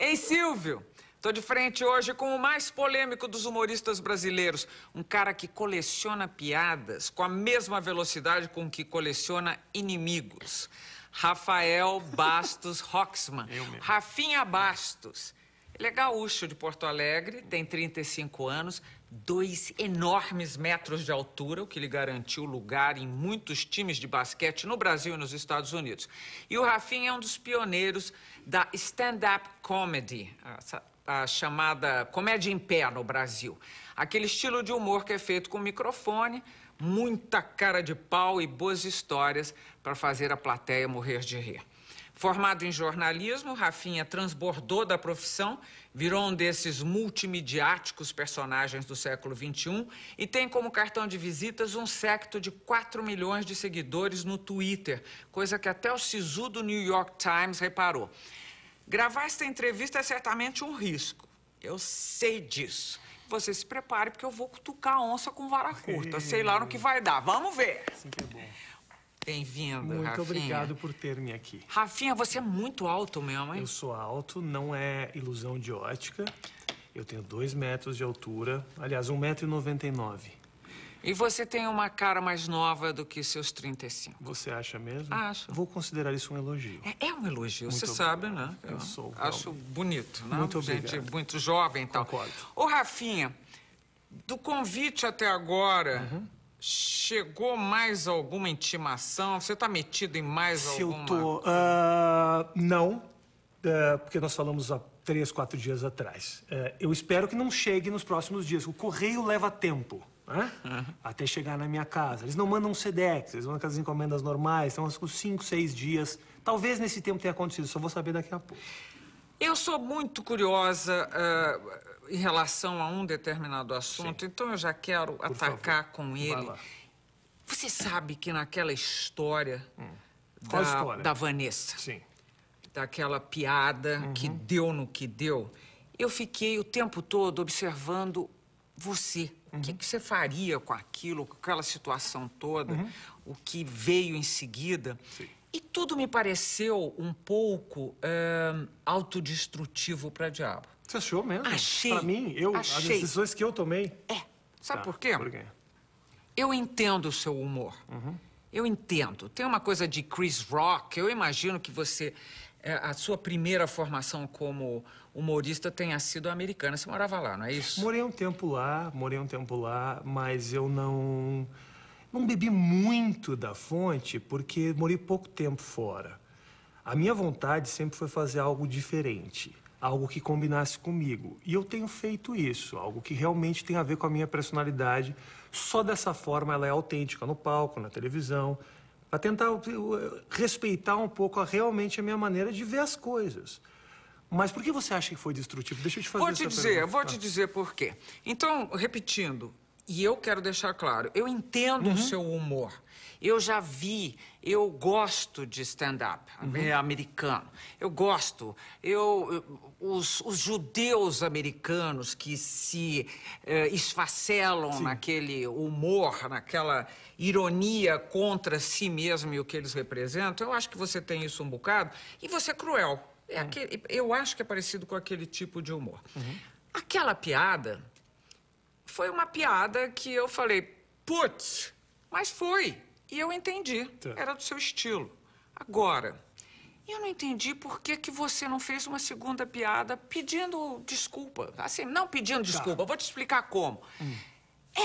Ei, Silvio! Tô de frente hoje com o mais polêmico dos humoristas brasileiros. Um cara que coleciona piadas com a mesma velocidade com que coleciona inimigos. Rafael Bastos Roxman. Rafinha Bastos. Ele é gaúcho de Porto Alegre, tem 35 anos, dois enormes metros de altura, o que lhe garantiu lugar em muitos times de basquete no Brasil e nos Estados Unidos. E o Rafinha é um dos pioneiros da stand-up comedy, a chamada comédia em pé no Brasil. Aquele estilo de humor que é feito com microfone, muita cara de pau e boas histórias para fazer a plateia morrer de rir. Formado em jornalismo, Rafinha transbordou da profissão, virou um desses multimediáticos personagens do século XXI e tem como cartão de visitas um secto de 4 milhões de seguidores no Twitter, coisa que até o Sisu do New York Times reparou. Gravar esta entrevista é certamente um risco. Eu sei disso. Você se prepare, porque eu vou cutucar a onça com vara curta. Sei lá no que vai dar. Vamos ver. Sim, que é bom. Bem-vindo, Muito obrigado por ter-me aqui. Rafinha, você é muito alto mesmo, hein? Eu sou alto, não é ilusão de ótica. Eu tenho dois metros de altura, aliás, um metro e noventa e nove. E você tem uma cara mais nova do que seus 35. Você acha mesmo? Acho. Vou considerar isso um elogio. É, é um elogio, muito você obrigado. sabe, né? Eu, Eu sou. Acho bonito, né? Muito obrigado. Gente muito jovem e então. tal. Concordo. Ô, Rafinha, do convite até agora... Uhum Chegou mais alguma intimação? Você está metido em mais Se alguma... Se eu tô... Uh, não, uh, porque nós falamos há três, quatro dias atrás. Uh, eu espero que não chegue nos próximos dias. O correio leva tempo. Né? Uhum. Até chegar na minha casa. Eles não mandam um SEDEX, eles mandam aquelas encomendas normais, são então, uns cinco, seis dias. Talvez nesse tempo tenha acontecido, só vou saber daqui a pouco. Eu sou muito curiosa. Uh em relação a um determinado assunto, Sim. então eu já quero Por atacar favor. com ele. Você sabe que naquela história, hum. da, história? da, Vanessa, Sim. daquela piada uhum. que deu no que deu, eu fiquei o tempo todo observando você. Uhum. O que, uhum. que, você faria com aquilo, com aquela situação toda, uhum. o que veio em seguida. Sim. E tudo me pareceu um pouco é, autodestrutivo para diabo. Você achou mesmo? Achei. Pra mim, eu, Achei. as decisões que eu tomei. É. Sabe Tá, por quê? Por quê? Eu entendo o seu humor. Uhum. Eu entendo. Tem uma coisa de Chris Rock. Eu imagino que você. É, a sua primeira formação como humorista tenha sido americana. Você morava lá, não é isso? Morei um tempo lá, morei um tempo lá, mas eu não não bebi muito da fonte porque morei pouco tempo fora. A minha vontade sempre foi fazer algo diferente algo que combinasse comigo. E eu tenho feito isso, algo que realmente tem a ver com a minha personalidade. Só dessa forma ela é autêntica no palco, na televisão, para tentar uh, respeitar um pouco a, realmente a minha maneira de ver as coisas. Mas por que você acha que foi destrutivo? Deixa eu te fazer vou te dizer, pergunta. Vou te dizer por quê. Então, repetindo, e eu quero deixar claro, eu entendo uhum. o seu humor. Eu já vi, eu gosto de stand-up uhum. Né, americano. Eu gosto. Eu, os, os judeus americanos que se eh, esfacelam Sim. naquele humor, naquela ironia contra si mesmo e o que eles representam, eu acho que você tem isso um bocado. E você é cruel. É uhum. aquele, eu acho que é parecido com aquele tipo de humor. Uhum. Aquela piada foi uma piada que eu falei, putz, mas foi. E eu entendi. Tá. Era do seu estilo. Agora, eu não entendi por que, que você não fez uma segunda piada pedindo desculpa. Assim, não pedindo tá. desculpa, tá. vou te explicar como. Hum.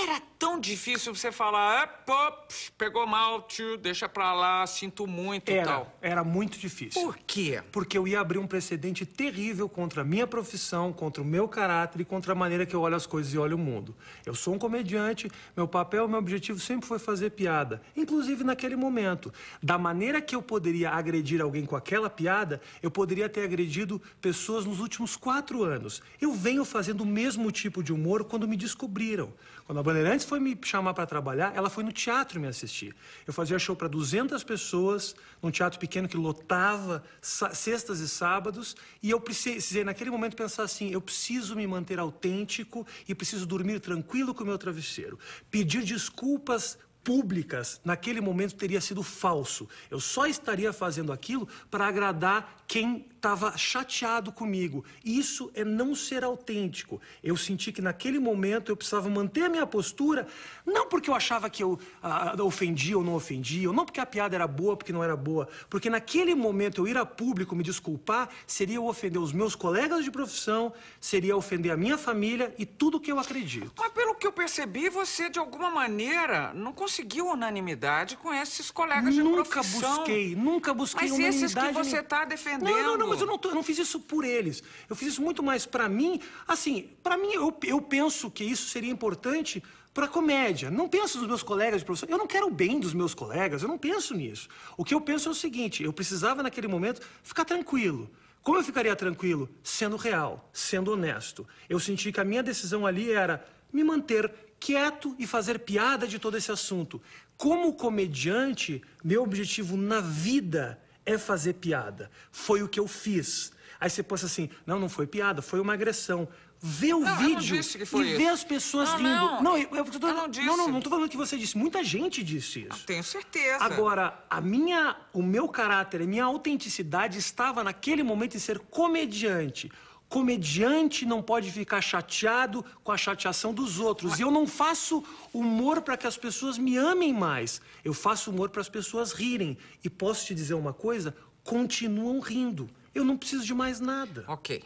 Era tão difícil você falar, é, pegou mal, tio, deixa pra lá, sinto muito e tal. Era muito difícil. Por quê? Porque eu ia abrir um precedente terrível contra a minha profissão, contra o meu caráter e contra a maneira que eu olho as coisas e olho o mundo. Eu sou um comediante, meu papel, meu objetivo sempre foi fazer piada, inclusive naquele momento. Da maneira que eu poderia agredir alguém com aquela piada, eu poderia ter agredido pessoas nos últimos quatro anos. Eu venho fazendo o mesmo tipo de humor quando me descobriram. Quando a Bandeirantes foi me chamar para trabalhar, ela foi no teatro me assistir. Eu fazia show para 200 pessoas, num teatro pequeno que lotava sextas e sábados, e eu precisei, naquele momento, pensar assim: eu preciso me manter autêntico e preciso dormir tranquilo com o meu travesseiro. Pedir desculpas públicas naquele momento teria sido falso. Eu só estaria fazendo aquilo para agradar quem estava chateado comigo. Isso é não ser autêntico. Eu senti que naquele momento eu precisava manter a minha postura, não porque eu achava que eu ah, ah ofendia ou não ofendia, ou não porque a piada era boa, porque não era boa, porque naquele momento eu ir a público me desculpar seria eu ofender os meus colegas de profissão, seria ofender a minha família e tudo que eu acredito. Mas pelo que eu percebi, você de alguma maneira não conseguiu unanimidade com esses colegas nunca de profissão. Nunca busquei, nunca busquei mas unanimidade. Mas esses que você está defendendo. Não, não, não, mas eu não, tô, eu não fiz isso por eles. Eu fiz isso muito mais para mim. Assim, para mim, eu, eu penso que isso seria importante para comédia. Não penso nos meus colegas de profissão. Eu não quero o bem dos meus colegas, eu não penso nisso. O que eu penso é o seguinte: eu precisava, naquele momento, ficar tranquilo. Como eu ficaria tranquilo? Sendo real, sendo honesto. Eu senti que a minha decisão ali era me manter quieto e fazer piada de todo esse assunto. Como comediante, meu objetivo na vida é fazer piada. Foi o que eu fiz. Aí você pensa assim, não, não foi piada, foi uma agressão. Vê o não, vídeo e vê as pessoas não, rindo. Não, não eu, eu, tô, eu não, disse. não, não, não tô falando que você disse. Muita gente disse isso. Eu ah, tenho certeza. Agora, a minha, o meu caráter, a minha autenticidade estava naquele momento em ser comediante. Comediante não pode ficar chateado com a chateação dos outros. E eu não faço humor para que as pessoas me amem mais. Eu faço humor para as pessoas rirem. E posso te dizer uma coisa? Continuam rindo. Eu não preciso de mais nada. Ok.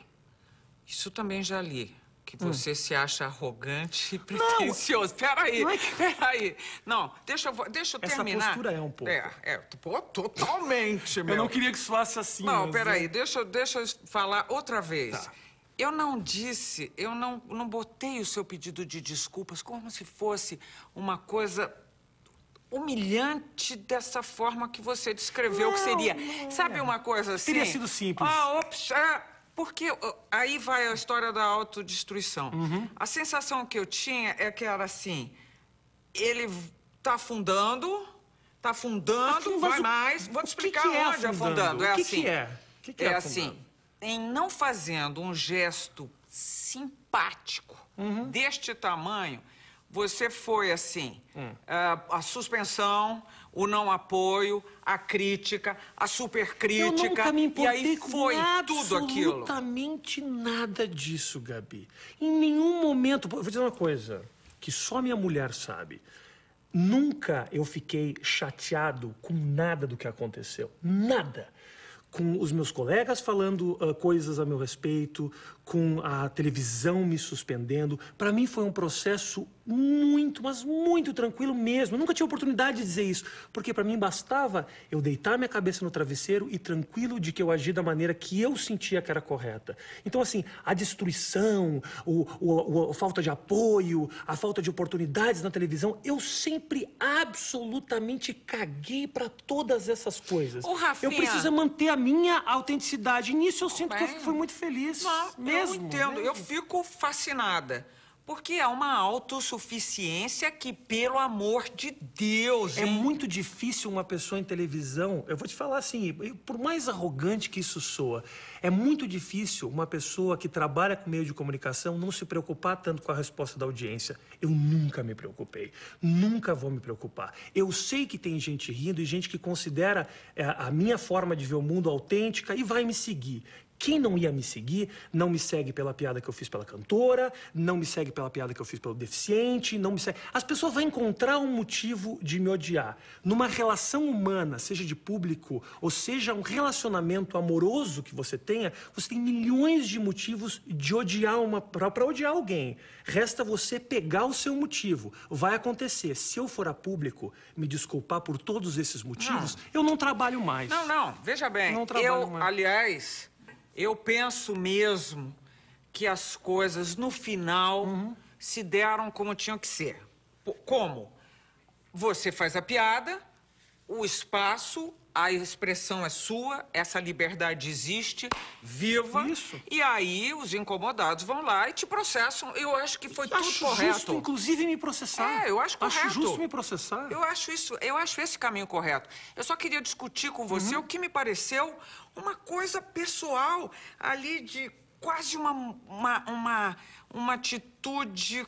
Isso também já li que hum. você hum. se acha arrogante e pretensioso. Não. Peraí, Ai. É peraí. Não, deixa eu, deixa eu terminar. Essa postura é um pouco. É, é pô, totalmente, meu. Eu não queria que soasse assim. Não, mas... peraí, é. deixa, deixa eu falar outra vez. Tá. Eu não disse, eu não, não botei o seu pedido de desculpas como se fosse uma coisa humilhante dessa forma que você descreveu não, que seria. Não é. Sabe uma coisa assim? Teria sido simples. Ah, ops, porque aí vai a história da autodestruição. Uhum. A sensação que eu tinha é que era assim: ele tá afundando, tá afundando, vai mais. Vou te explicar que que é onde é afundando? afundando. É o que assim. Que é? Que que é, é assim. Em não fazendo um gesto simpático uhum. deste tamanho, você foi assim: hum. a, ah, a suspensão, o não apoio, a crítica, a supercrítica. Eu nunca me e aí foi tudo aquilo. Absolutamente nada disso, Gabi. Em nenhum momento. Eu vou dizer uma coisa que só minha mulher sabe. Nunca eu fiquei chateado com nada do que aconteceu. Nada. Com os meus colegas falando uh, coisas a meu respeito, com a televisão me suspendendo. Para mim foi um processo muito, mas muito tranquilo mesmo. Eu nunca tive oportunidade de dizer isso, porque para mim bastava eu deitar minha cabeça no travesseiro e tranquilo de que eu agi da maneira que eu sentia que era correta. Então, assim, a destruição, o, o, a falta de apoio, a falta de oportunidades na televisão, eu sempre absolutamente caguei para todas essas coisas. Ô, Rafinha, eu preciso manter a minha autenticidade. nisso eu sinto bem, que eu é? fui muito feliz. Não, mesmo mesmo. Eu entendo, eu né? fico fascinada. Porque é uma autossuficiência que, pelo amor de Deus. É hein? É muito difícil uma pessoa em televisão. Eu vou te falar assim, por mais arrogante que isso soa, é muito difícil uma pessoa que trabalha com meio de comunicação não se preocupar tanto com a resposta da audiência. Eu nunca me preocupei. Nunca vou me preocupar. Eu sei que tem gente rindo e gente que considera eh, a minha forma de ver o mundo autêntica e vai me seguir. Quem não ia me seguir, não me segue pela piada que eu fiz pela cantora, não me segue pela piada que eu fiz pelo deficiente, não me segue. As pessoas vão encontrar um motivo de me odiar. Numa relação humana, seja de público ou seja um relacionamento amoroso que você tenha, você tem milhões de motivos de odiar uma para odiar alguém. Resta você pegar o seu motivo. Vai acontecer. Se eu for a público me desculpar por todos esses motivos, não. Ah. eu não trabalho mais. Não, não, veja bem. Não trabalho eu, mais. aliás, eu penso mesmo que as coisas no final uhum. se deram como tinham que ser. Como? Você faz a piada, o espaço, a expressão é sua, essa liberdade existe, viva. Isso. E aí os incomodados vão lá e te processam. Eu acho que foi eu tudo acho correto. Justo, inclusive, me processar. É, eu acho correto. Acho justo me processar. Eu acho isso, eu acho esse caminho correto. Eu só queria discutir com você uhum. o que me pareceu uma coisa pessoal ali de quase uma, uma, uma, uma atitude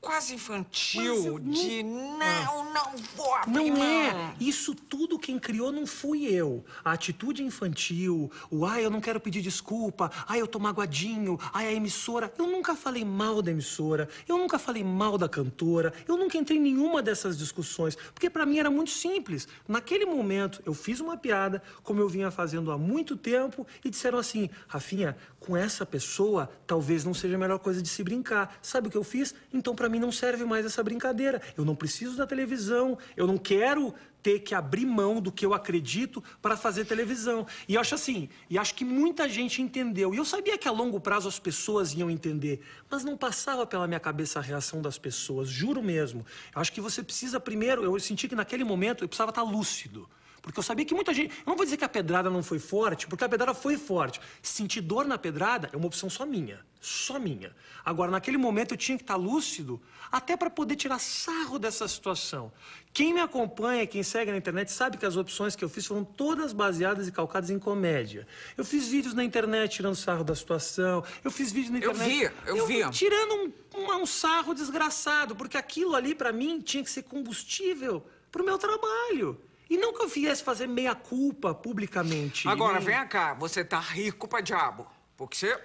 quase infantil, de não, não, ah. não vou abrir Não mão. é. Isso tudo quem criou não fui eu. A atitude infantil, o ai, eu não quero pedir desculpa, ai, eu tô magoadinho, ai, a emissora. Eu nunca falei mal da emissora, eu nunca falei mal da cantora, eu nunca entrei em nenhuma dessas discussões, porque para mim era muito simples. Naquele momento, eu fiz uma piada, como eu vinha fazendo há muito tempo, e disseram assim, Rafinha, com essa pessoa, talvez não seja a melhor coisa de se brincar. Sabe o que eu fiz? Então, para mim, mim não serve mais essa brincadeira. Eu não preciso da televisão, eu não quero ter que abrir mão do que eu acredito para fazer televisão. E acho assim, e acho que muita gente entendeu. E eu sabia que a longo prazo as pessoas iam entender, mas não passava pela minha cabeça a reação das pessoas, juro mesmo. Eu acho que você precisa primeiro, eu senti que naquele momento eu precisava estar tá lúcido. Porque eu sabia que muita gente. Eu não vou dizer que a pedrada não foi forte, porque a pedrada foi forte. Sentir dor na pedrada é uma opção só minha. Só minha. Agora, naquele momento eu tinha que estar lúcido até para poder tirar sarro dessa situação. Quem me acompanha, quem segue na internet, sabe que as opções que eu fiz foram todas baseadas e calcadas em comédia. Eu fiz vídeos na internet tirando sarro da situação, eu fiz vídeos na internet. Eu vi, eu, eu vi. Tirando um, um, um sarro desgraçado, porque aquilo ali para mim tinha que ser combustível pro meu trabalho. E não que eu viesse fazer meia-culpa publicamente. Agora, nem... vem cá, você tá rico pra diabo. Porque você.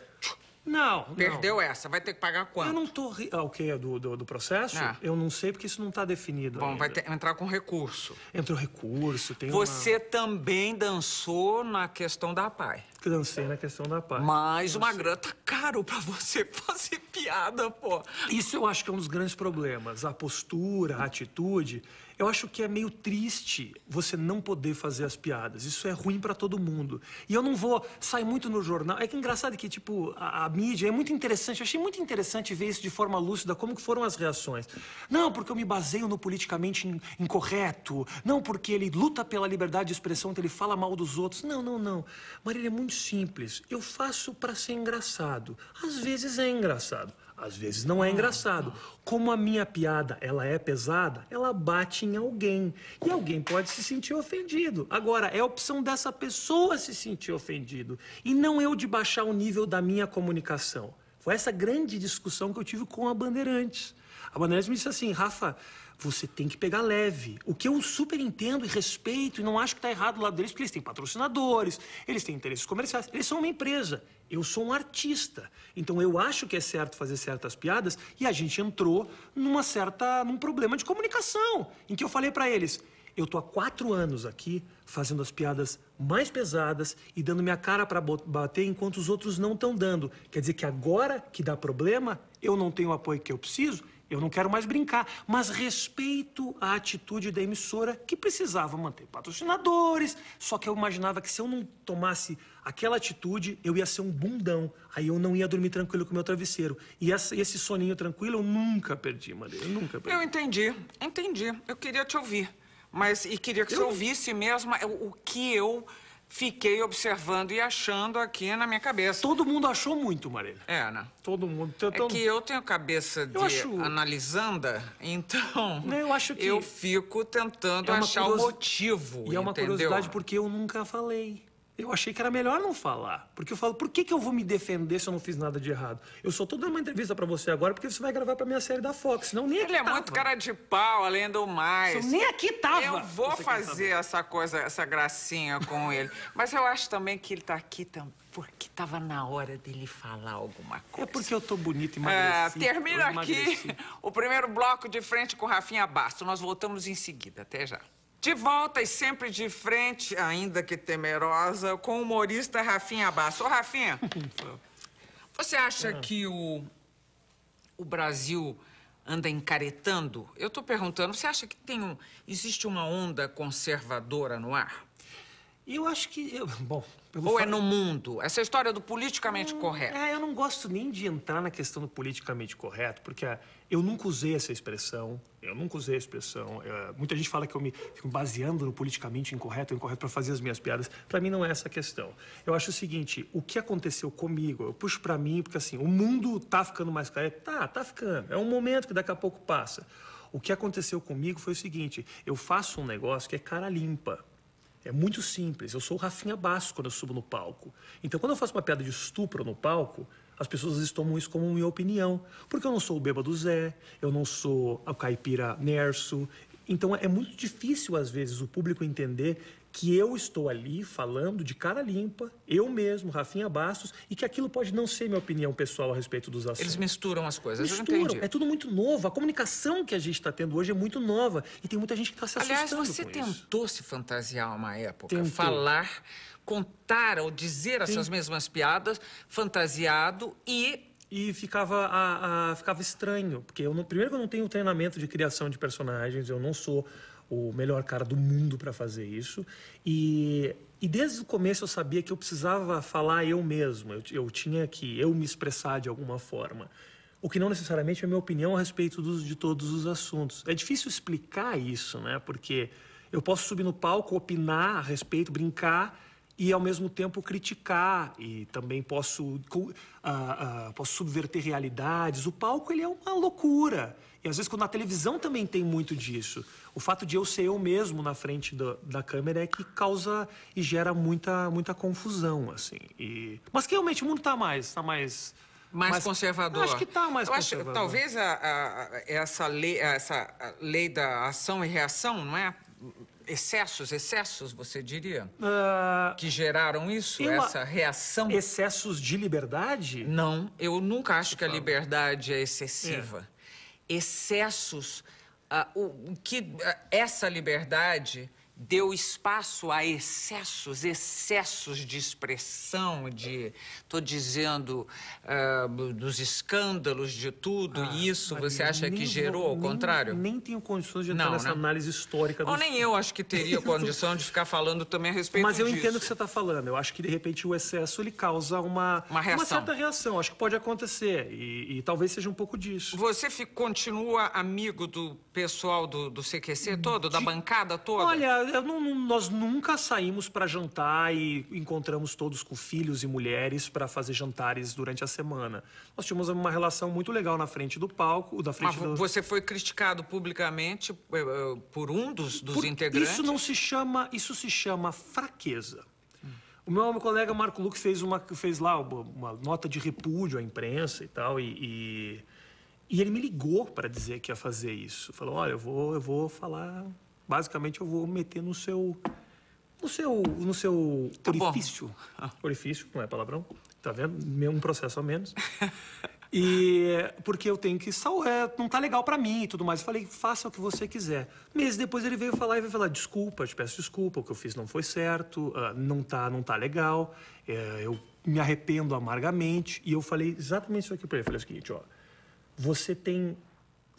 Não. Perdeu não. essa, vai ter que pagar quanto? Eu não tô. rico. Ah, o que é do, do, do processo? É. Eu não sei porque isso não tá definido. Bom, ainda. vai ter, entrar com recurso. Entrou recurso, tem Você uma... também dançou na questão da PAI. dancei na questão da PAI. Mas uma grana tá caro pra você fazer piada, pô. Isso eu acho que é um dos grandes problemas. A postura, a atitude. Eu acho que é meio triste você não poder fazer as piadas. Isso é ruim para todo mundo. E eu não vou. Sai muito no jornal. É que engraçado que, tipo, a, a, mídia é muito interessante. Eu achei muito interessante ver isso de forma lúcida, como que foram as reações. Não, porque eu me baseio no politicamente in, incorreto. Não, porque ele luta pela liberdade de expressão, então ele fala mal dos outros. Não, não, não. Marília, é muito simples. Eu faço para ser engraçado. Às vezes é engraçado. Às vezes não é engraçado. Como a minha piada, ela é pesada, ela bate em alguém. E alguém pode se sentir ofendido. Agora, é opção dessa pessoa se sentir ofendido. E não eu de baixar o nível da minha comunicação. Foi essa grande discussão que eu tive com a Bandeirantes. A Bandeirantes me disse assim, Rafa, você tem que pegar leve. O que eu super entendo e respeito e não acho que está errado do lado deles, porque eles têm patrocinadores, eles têm interesses comerciais, eles são uma empresa. Eu sou um artista. Então eu acho que é certo fazer certas piadas e a gente entrou numa certa num problema de comunicação, em que eu falei para eles: eu tô há quatro anos aqui fazendo as piadas mais pesadas e dando minha cara para bater enquanto os outros não estão dando. Quer dizer que agora que dá problema, eu não tenho o apoio que eu preciso eu não quero mais brincar, mas respeito a atitude da emissora que precisava manter patrocinadores. Só que eu imaginava que se eu não tomasse aquela atitude, eu ia ser um bundão. Aí eu não ia dormir tranquilo com o meu travesseiro. E essa, esse soninho tranquilo eu nunca perdi, Maria. Eu nunca perdi. Eu entendi, entendi. Eu queria te ouvir. Mas, e queria que eu... você ouvisse mesmo é, o que eu fiquei observando e achando aqui na minha cabeça. Todo mundo achou muito, Marília. É, né? Todo mundo. Tentando... É então que eu tenho cabeça de eu acho... analisanda, então. eu acho que. Eu fico tentando é achar curios... o motivo. E entendeu? é uma curiosidade porque eu nunca falei eu achei que era melhor não falar. Porque eu falo, por que, que eu vou me defender se eu não fiz nada de errado? Eu só tô dando uma entrevista para você agora porque você vai gravar pra minha série da Fox, senão nem aqui Ele é muito cara de pau, além do mais. nem aqui tava. Eu vou você fazer essa coisa, essa gracinha com ele. Mas eu acho também que ele tá aqui também. Porque tava na hora dele falar alguma é coisa. É porque eu tô bonita e é, emagreci. É, termina aqui o primeiro bloco de frente com Rafinha Basto. Nós voltamos em seguida. Até já. De volta e sempre de frente, ainda que temerosa, com o humorista Rafinha Basso. Ô, Rafinha, você acha que o, o Brasil anda encaretando? Eu tô perguntando, você acha que tem um, existe uma onda conservadora no ar? Eu acho que. Eu, bom. Ou fato... é no mundo? Essa história do politicamente hum, correto. É, eu não gosto nem de entrar na questão do politicamente correto, porque eu nunca usei essa expressão. Eu nunca usei a expressão. É, muita gente fala que eu me fico baseando no politicamente incorreto, incorreto para fazer as minhas piadas. Para mim não é essa a questão. Eu acho o seguinte, o que aconteceu comigo, eu puxo para mim, porque assim, o mundo tá ficando mais claro Tá, tá ficando. É um momento que daqui a pouco passa. O que aconteceu comigo foi o seguinte, eu faço um negócio que é cara limpa. É muito simples. Eu sou o Rafinha Basso quando eu subo no palco. Então, quando eu faço uma piada de estupro no palco, as pessoas tomam isso como minha opinião. Porque eu não sou o bêbado Zé, eu não sou a caipira Nerso. Então é muito difícil, às vezes, o público entender que eu estou ali falando de cara limpa, eu mesmo, Rafinha Bastos, e que aquilo pode não ser minha opinião pessoal a respeito dos assuntos. Eles misturam as coisas, misturam. É tudo muito novo. A comunicação que a gente está tendo hoje é muito nova. E tem muita gente que está se assustando Aliás, você tentou se fantasiar uma época, Tentei. falar contar ou dizer Sim. essas mesmas piadas fantasiado e e ficava, a, a, ficava estranho, porque eu não, primeiro eu não tenho treinamento de criação de personagens, eu não sou o melhor cara do mundo para fazer isso. E, e desde o começo eu sabia que eu precisava falar eu mesmo, eu, eu tinha que eu me expressar de alguma forma. O que não necessariamente é a minha opinião a respeito dos, de todos os assuntos. É difícil explicar isso, né? Porque eu posso subir no palco, opinar a respeito, brincar, e ao mesmo tempo criticar e também posso, uh, uh, posso subverter realidades. O palco ele é uma loucura. E às vezes quando na televisão também tem muito disso. O fato de eu ser eu mesmo na frente do, da câmera é que causa e gera muita, muita confusão, assim. E... Mas que realmente o mundo está mais, está mais mais mas, conservador. acho que está mais eu conservador. Acho, talvez a, a, essa, lei, essa lei da ação e reação, não é? excessos, excessos, você diria, uh, que geraram isso, essa reação? Excessos de liberdade? Não, eu nunca acho que a liberdade é excessiva. É. Excessos, uh, o, que uh, essa liberdade deu espaço a excessos, excessos de expressão, de, estou dizendo, uh, dos escândalos, de tudo. Ah, e isso você acha que gerou, vou, ao nem, contrário? Nem tenho condições de entrar não, nessa não. Né? análise histórica. Ou nem eu acho que teria condição de ficar falando também a respeito Mas eu disso. entendo o que você está falando. Eu acho que, de repente, o excesso ele causa uma, uma, reação. uma certa reação. Acho que pode acontecer. E, e talvez seja um pouco disso. Você fica, continua amigo do pessoal do, do CQC hum, todo? De... Da bancada toda? Olha, não, nós nunca saímos para jantar e encontramos todos com filhos e mulheres para fazer jantares durante a semana. Nós tínhamos uma relação muito legal na frente do palco, da frente Mas do... você foi criticado publicamente eh, eh, por um dos, dos por... integrantes? Isso não se chama, isso se chama fraqueza. O meu colega Marco Luque fez, uma, fez lá uma, uma, nota de repúdio à imprensa e tal, e, e, e ele me ligou para dizer que ia fazer isso. Falou, olha, eu vou, eu vou falar basicamente eu vou meter no seu no seu no seu tá orifício. Ah. Orifício, não é palavrão. Tá vendo? Um processo a menos. E porque eu tenho que salvar, é, não tá legal para mim e tudo mais. Eu falei, faça o que você quiser. Meses depois ele veio falar e veio falar: desculpa, te peço desculpa, o que eu fiz não foi certo, ah, não tá, não tá legal, é, eu me arrependo amargamente. E eu falei exatamente isso aqui pra ele: eu falei o seguinte, ó, você tem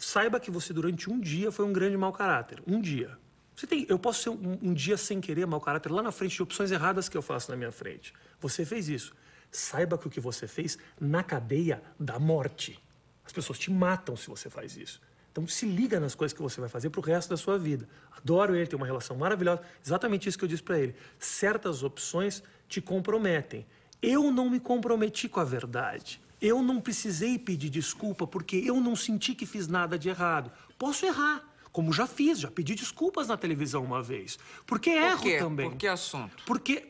saiba que você durante um dia foi um grande mau caráter. Um dia. Você tem, eu posso ser um, um dia sem querer mau caráter lá na frente de opções erradas que eu faço na minha frente. Você fez isso. Saiba que o que você fez na cadeia da morte. As pessoas te matam se você faz isso. Então se liga nas coisas que você vai fazer para o resto da sua vida. Adoro ele, tem uma relação maravilhosa. Exatamente isso que eu disse para ele. Certas opções te comprometem. Eu não me comprometi com a verdade. Eu não precisei pedir desculpa porque eu não senti que fiz nada de errado. Posso errar, como já fiz, já pedi desculpas na televisão uma vez. Porque Por erro quê? também. Por que assunto? Porque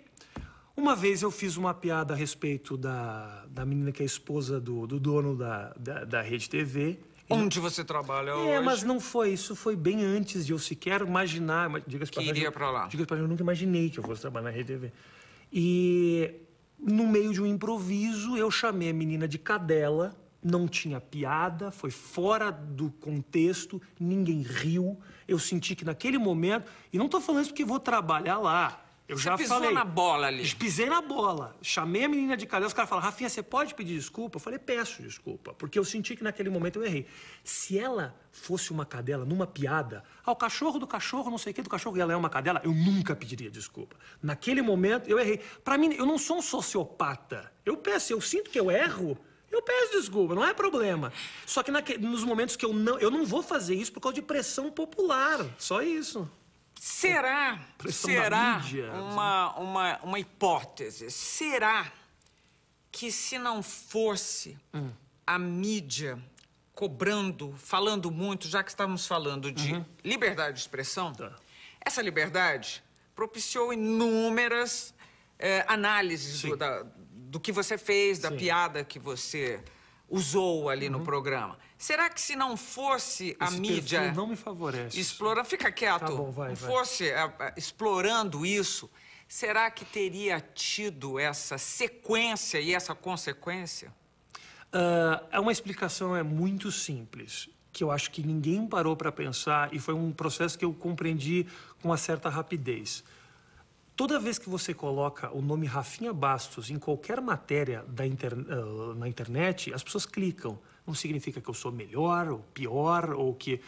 uma vez eu fiz uma piada a respeito da, da menina que é esposa do, do dono da, da, da Rede TV. Onde você trabalha é, hoje? É, mas não foi. Isso foi bem antes de eu sequer imaginar. diga iria para lá. Diga-se para mim, Eu nunca imaginei que eu fosse trabalhar na Rede TV. E no meio de um improviso, eu chamei a menina de cadela, não tinha piada, foi fora do contexto, ninguém riu. Eu senti que naquele momento, e não estou falando isso porque vou trabalhar lá, eu você já pisou falei, na bola ali. Pisei na bola. Chamei a menina de cadela. Os caras falaram, Rafinha, você pode pedir desculpa? Eu falei, peço desculpa. Porque eu senti que naquele momento eu errei. Se ela fosse uma cadela numa piada, ao ah, cachorro do cachorro, não sei o que do cachorro, e ela é uma cadela, eu nunca pediria desculpa. Naquele momento eu errei. Para mim, eu não sou um sociopata. Eu peço, eu sinto que eu erro. Eu peço desculpa, não é problema. Só que naque, nos momentos que eu não. Eu não vou fazer isso por causa de pressão popular. Só isso. Será, será né? uma, uma, uma hipótese, será que se não fosse hum. a mídia cobrando, falando muito, já que estávamos falando de uhum. liberdade de expressão, tá. essa liberdade propiciou inúmeras é, análises do, da, do, que você fez, da Sim. piada que você usou ali uhum. no programa. Será que se não fosse a Esse mídia... não me favorece. Explora... Fica quieto. Tá bom, vai, não fosse é, é, explorando isso, será que teria tido essa sequência e essa consequência? Uh, uma explicação é muito simples, que eu acho que ninguém parou para pensar e foi um processo que eu compreendi com uma certa rapidez. Toda vez que você coloca o nome Rafinha Bastos em qualquer matéria inter... Eh, na internet, as pessoas clicam. Não significa que eu sou melhor ou pior ou que.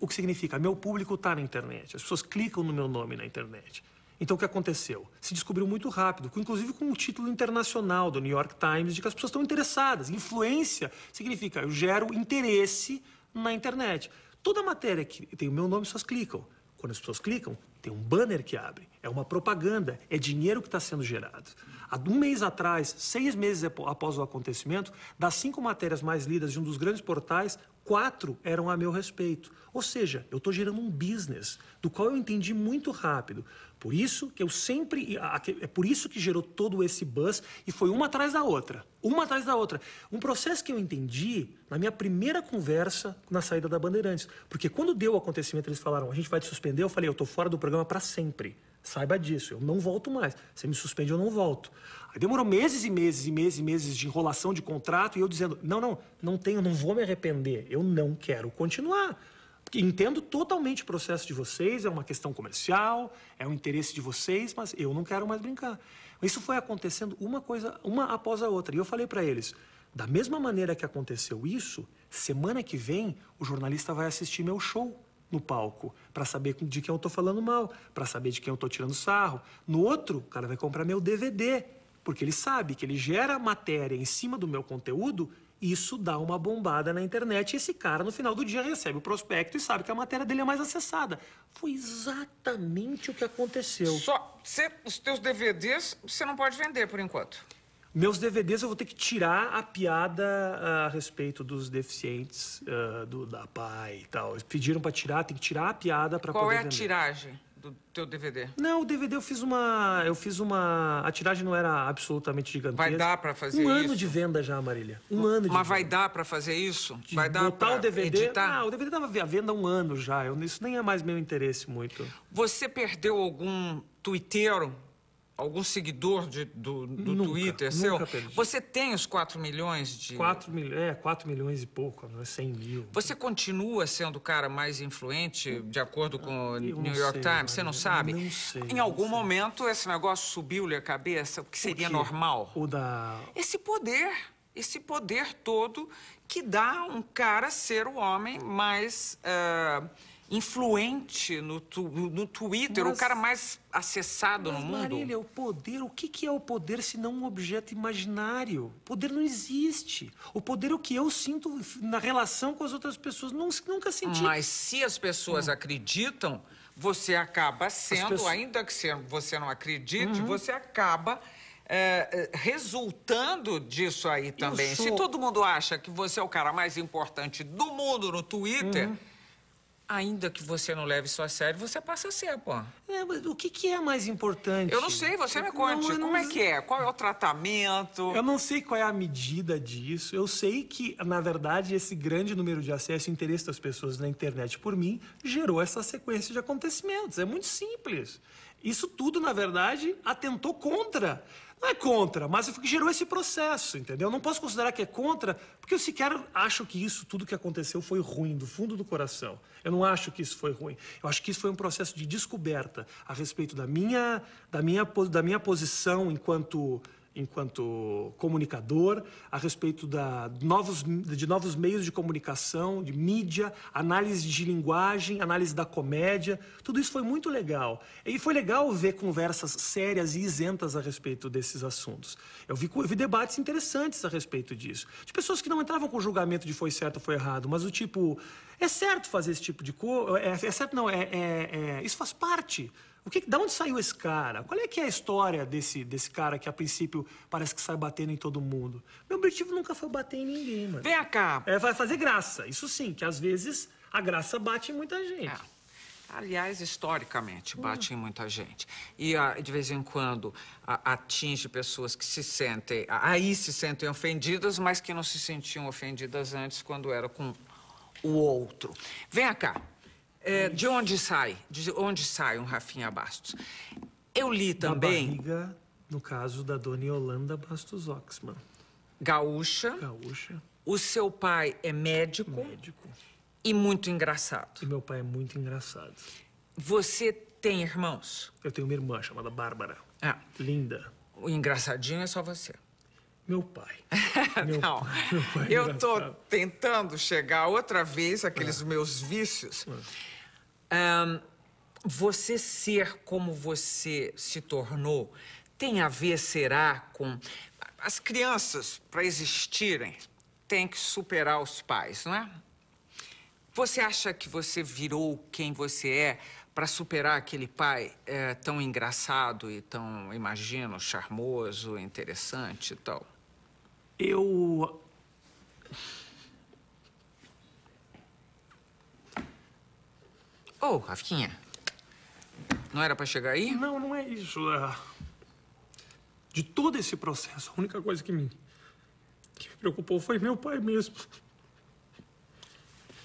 O que significa? Meu público está na internet. As pessoas clicam no meu nome na internet. Então o que aconteceu? Se descobriu muito rápido, inclusive com o um título internacional do New York Times, de que as pessoas estão interessadas. Influência significa eu gero interesse na internet. Toda matéria que tem o meu nome, as pessoas clicam. Quando as pessoas clicam, tem um banner que abre. É uma propaganda, é dinheiro que está sendo gerado. Há um mês atrás, seis meses após o acontecimento, das cinco matérias mais lidas de um dos grandes portais, quatro eram a meu respeito. Ou seja, eu estou gerando um business do qual eu entendi muito rápido. Por isso que eu sempre. É por isso que gerou todo esse buzz e foi uma atrás da outra. Uma atrás da outra. Um processo que eu entendi na minha primeira conversa na saída da Bandeirantes. Porque quando deu o acontecimento, eles falaram: a gente vai te suspender. Eu falei: eu estou fora do programa para sempre. Saiba disso, eu não volto mais. Você me suspende, eu não volto. Aí demorou meses e meses e meses e meses de enrolação de contrato e eu dizendo: não, não, não tenho, não vou me arrepender, eu não quero continuar. entendo totalmente o processo de vocês, é uma questão comercial, é um interesse de vocês, mas eu não quero mais brincar. Isso foi acontecendo uma coisa, uma após a outra. E eu falei para eles: da mesma maneira que aconteceu isso, semana que vem o jornalista vai assistir meu show no palco para saber de quem eu tô falando mal, para saber de quem eu tô tirando sarro. No outro, o cara vai comprar meu DVD, porque ele sabe que ele gera matéria em cima do meu conteúdo, isso dá uma bombada na internet e esse cara no final do dia recebe o prospecto e sabe que a matéria dele é mais acessada. Foi exatamente o que aconteceu. Só, cê, os teus DVDs você não pode vender por enquanto. Meus DVDs eu vou ter que tirar a piada ah, a respeito dos deficientes uh, do, da PAI e tal. Eles pediram para tirar, tem que tirar a piada para poder Qual é a vender. tiragem do teu DVD? Não, o DVD eu fiz uma... Eu fiz uma... A tiragem não era absolutamente gigantesca. Vai dar para fazer um isso? Um ano de venda já, Marília. Um ano de Mas venda. vai dar para fazer isso? De vai dar para DVD... Editar? Ah, o DVD tava à venda há um ano já. Eu, isso nem é mais meu interesse muito. Você perdeu algum tuiteiro algum seguidor de, do, do nunca, Twitter seu? perdi. Você tem os 4 milhões de. 4 mil, é, 4 milhões e pouco, 100 né, mil. Você continua sendo o cara mais influente, de acordo com o ah, New York sei, Times? Você não sabe? Não sei. Em algum sei. momento esse negócio subiu-lhe a cabeça, que seria o normal. O da. Esse poder. Esse poder todo que dá um cara ser o homem mais. Uh influente no, tu, no Twitter, mas, o cara mais acessado mas, no mundo. Marília, o poder, o que, que é o poder se não um objeto imaginário? O poder não existe. O poder é o que eu sinto na relação com as outras pessoas. Nunca senti. Mas se as pessoas não. acreditam, você acaba sendo, pessoas... ainda que você não acredite, uhum. você acaba. É, resultando disso aí também. Sou... Se todo mundo acha que você é o cara mais importante do mundo no Twitter, uhum Ainda que você não leve isso a sério, você passa a ser, pô. É, mas o que, que é mais importante? Eu não sei, você me conte. Não, não... Como é que é? Qual é o tratamento? Eu não sei qual é a medida disso. Eu sei que, na verdade, esse grande número de acesso e interesse das pessoas na internet por mim gerou essa sequência de acontecimentos. É muito simples. Isso tudo, na verdade, atentou contra não é contra, mas é que gerou esse processo, entendeu? Não posso considerar que é contra, porque eu sequer acho que isso, tudo que aconteceu, foi ruim, do fundo do coração. Eu não acho que isso foi ruim. Eu acho que isso foi um processo de descoberta a respeito da minha, da minha, da minha posição enquanto enquanto comunicador, a respeito da novos, de novos meios de comunicação, de mídia, análise de linguagem, análise da comédia. Tudo isso foi muito legal. E foi legal ver conversas sérias e isentas a respeito desses assuntos. Eu vi, eu vi debates interessantes a respeito disso. De pessoas que não entravam com julgamento de foi certo ou foi errado, mas o tipo, é certo fazer esse tipo de coisa. É, é, certo, não, é, é, é, isso faz parte o que, da onde saiu esse cara? Qual é que é a história desse, desse cara que a princípio parece que sai batendo em todo mundo? Meu objetivo nunca foi bater em ninguém, mano. Vem cá. É, vai fazer graça. Isso sim, que às vezes a graça bate em muita gente. É. Aliás, historicamente, hum. bate hum. em muita gente. E ah, de vez em quando atinge pessoas que se sentem, aí se sentem ofendidas, mas que não se sentiam ofendidas antes quando era com o outro. Vem cá, é, de onde sai? De onde sai um Rafinha Bastos? Eu li também. Da barriga, no caso da dona Yolanda Bastos Oxman. Gaúcha. Gaúcha. O seu pai é médico. Médico. E muito engraçado. E meu pai é muito engraçado. Você tem irmãos? Eu tenho uma irmã chamada Bárbara. Ah. Linda. O engraçadinho é só você. Meu pai. Meu, não, meu pai é eu estou tentando chegar outra vez àqueles é. meus vícios. É. Um, você ser como você se tornou tem a ver, será, com. As crianças, para existirem, têm que superar os pais, não é? Você acha que você virou quem você é para superar aquele pai eh, tão engraçado e tão, imagino, charmoso, interessante e tal? Eu. Ô, oh, Rafinha. Não era pra chegar aí? Não, não é isso. É... De todo esse processo, a única coisa que me... que me preocupou foi meu pai mesmo.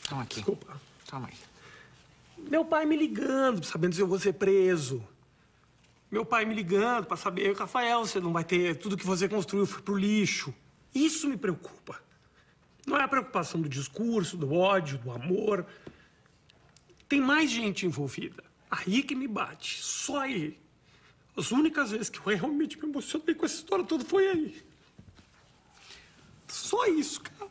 Toma aqui. Desculpa. Toma aí. Meu pai me ligando, sabendo se eu vou ser preso. Meu pai me ligando pra saber, Rafael, você não vai ter... Tudo que você construiu foi pro lixo. Isso me preocupa. Não é a preocupação do discurso, do ódio, do amor. Tem mais gente envolvida. Aí que me bate, só aí. As únicas vezes que eu realmente me emocionei com essa história toda foi aí. Só isso, cara.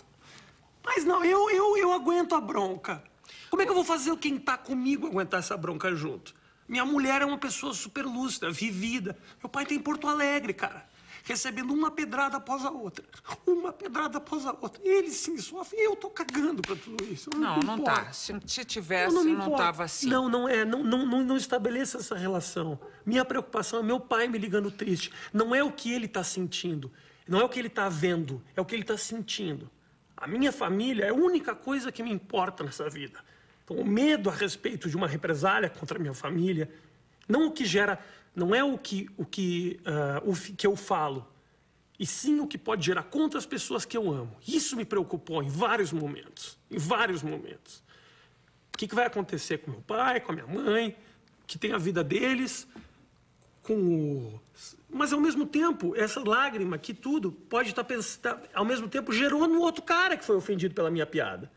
Mas não, eu, eu, eu aguento a bronca. Como é que eu vou fazer quem tá comigo aguentar essa bronca junto? Minha mulher é uma pessoa super lúcida, vivida. Meu pai tem tá Porto Alegre, cara recebendo uma pedrada após a outra. Uma pedrada após a outra. Ele sim sofre. Eu tô cagando pra tudo isso. Eu não, não, não tá. Se, se tivesse, eu não, não tava assim. Não, não é. Não, não, não, não estabeleça essa relação. Minha preocupação é meu pai me ligando triste. Não é o que ele tá sentindo. Não é o que ele tá vendo. É o que ele tá sentindo. A minha família é a única coisa que me importa nessa vida. Então, o medo a respeito de uma represália contra a minha família, não o que gera não é o que, o que, uh, o que eu falo, e sim o que pode gerar contra as pessoas que eu amo. Isso me preocupou em vários momentos. Em vários momentos. O que, que vai acontecer com meu pai, com a minha mãe, que tem a vida deles, com o. Mas ao mesmo tempo, essa lágrima que tudo pode estar tá pensando. Tá, ao mesmo tempo, gerou no outro cara que foi ofendido pela minha piada.